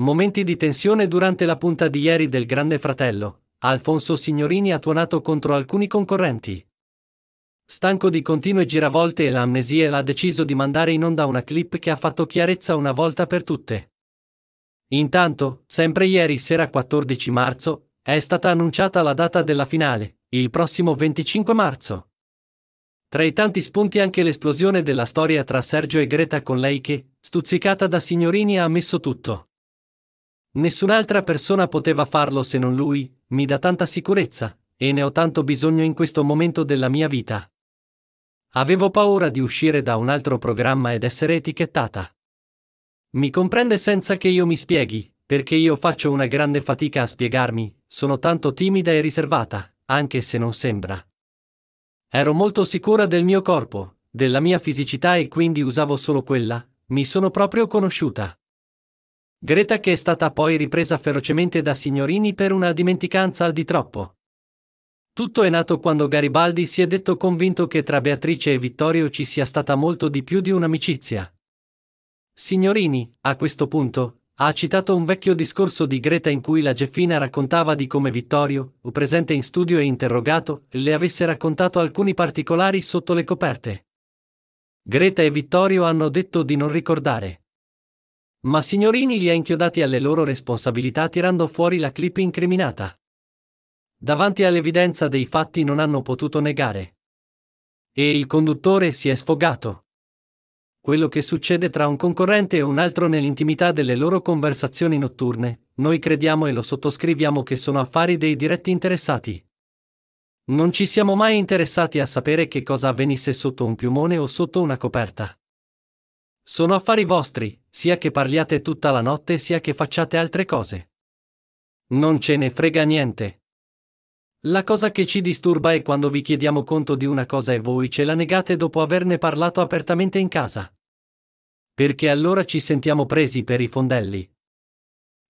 Momenti di tensione durante la punta di ieri del Grande Fratello. Alfonso Signorini ha tuonato contro alcuni concorrenti. Stanco di continue giravolte e l'amnesia l'ha deciso di mandare in onda una clip che ha fatto chiarezza una volta per tutte. Intanto, sempre ieri sera 14 marzo, è stata annunciata la data della finale, il prossimo 25 marzo. Tra i tanti spunti anche l'esplosione della storia tra Sergio e Greta con lei che, stuzzicata da signorini, ha ammesso tutto. Nessun'altra persona poteva farlo se non lui, mi dà tanta sicurezza, e ne ho tanto bisogno in questo momento della mia vita. Avevo paura di uscire da un altro programma ed essere etichettata. Mi comprende senza che io mi spieghi, perché io faccio una grande fatica a spiegarmi, sono tanto timida e riservata, anche se non sembra. Ero molto sicura del mio corpo, della mia fisicità e quindi usavo solo quella, mi sono proprio conosciuta. Greta che è stata poi ripresa ferocemente da signorini per una dimenticanza al di troppo. Tutto è nato quando Garibaldi si è detto convinto che tra Beatrice e Vittorio ci sia stata molto di più di un'amicizia. Signorini, a questo punto, ha citato un vecchio discorso di Greta in cui la Geffina raccontava di come Vittorio, presente in studio e interrogato, le avesse raccontato alcuni particolari sotto le coperte. Greta e Vittorio hanno detto di non ricordare. Ma Signorini li ha inchiodati alle loro responsabilità tirando fuori la clip incriminata. Davanti all'evidenza dei fatti non hanno potuto negare. E il conduttore si è sfogato. Quello che succede tra un concorrente e un altro nell'intimità delle loro conversazioni notturne, noi crediamo e lo sottoscriviamo che sono affari dei diretti interessati. Non ci siamo mai interessati a sapere che cosa avvenisse sotto un piumone o sotto una coperta. Sono affari vostri, sia che parliate tutta la notte sia che facciate altre cose. Non ce ne frega niente. La cosa che ci disturba è quando vi chiediamo conto di una cosa e voi ce la negate dopo averne parlato apertamente in casa. Perché allora ci sentiamo presi per i fondelli.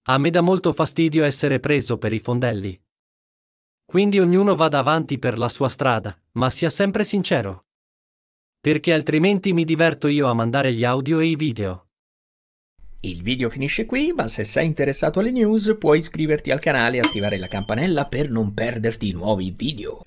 A me dà molto fastidio essere preso per i fondelli. Quindi ognuno vada avanti per la sua strada, ma sia sempre sincero. Perché altrimenti mi diverto io a mandare gli audio e i video. Il video finisce qui, ma se sei interessato alle news puoi iscriverti al canale e attivare la campanella per non perderti nuovi video.